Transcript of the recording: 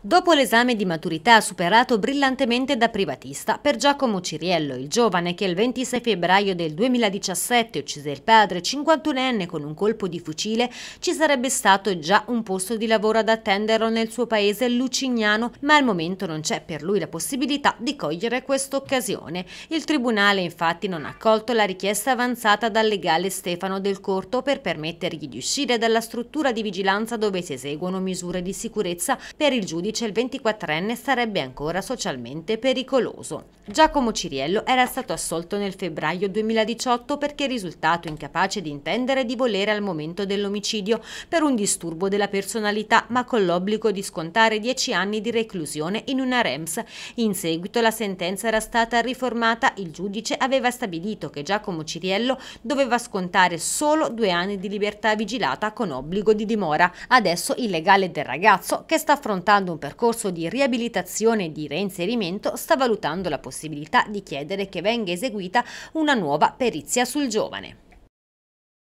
Dopo l'esame di maturità superato brillantemente da privatista per Giacomo Ciriello, il giovane che il 26 febbraio del 2017 uccise il padre 51enne con un colpo di fucile, ci sarebbe stato già un posto di lavoro ad attenderlo nel suo paese lucignano, ma al momento non c'è per lui la possibilità di cogliere questa occasione. Il tribunale infatti non ha accolto la richiesta avanzata dal legale Stefano Del Corto per permettergli di uscire dalla struttura di vigilanza dove si eseguono misure di sicurezza per il giudice 2011 il 24enne sarebbe ancora socialmente pericoloso. Giacomo Ciriello era stato assolto nel febbraio 2018 perché risultato incapace di intendere di volere al momento dell'omicidio per un disturbo della personalità ma con l'obbligo di scontare 10 anni di reclusione in una REMS. In seguito la sentenza era stata riformata, il giudice aveva stabilito che Giacomo Ciriello doveva scontare solo due anni di libertà vigilata con obbligo di dimora. Adesso il legale del ragazzo, che sta affrontando un un percorso di riabilitazione e di reinserimento, sta valutando la possibilità di chiedere che venga eseguita una nuova perizia sul giovane.